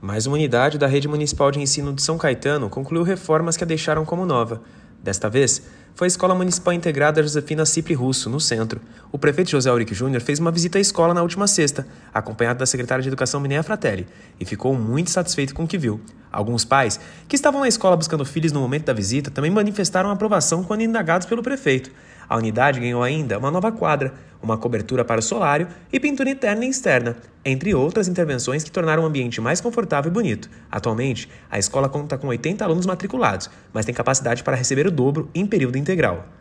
Mais uma unidade da Rede Municipal de Ensino de São Caetano concluiu reformas que a deixaram como nova. Desta vez, foi a Escola Municipal Integrada Josefina Cipri Russo, no centro. O prefeito José Auric Júnior fez uma visita à escola na última sexta, acompanhado da secretária de Educação Mineia Fratelli, e ficou muito satisfeito com o que viu. Alguns pais que estavam na escola buscando filhos no momento da visita também manifestaram aprovação quando indagados pelo prefeito. A unidade ganhou ainda uma nova quadra, uma cobertura para o solário e pintura interna e externa, entre outras intervenções que tornaram o ambiente mais confortável e bonito. Atualmente, a escola conta com 80 alunos matriculados, mas tem capacidade para receber o dobro em período integral.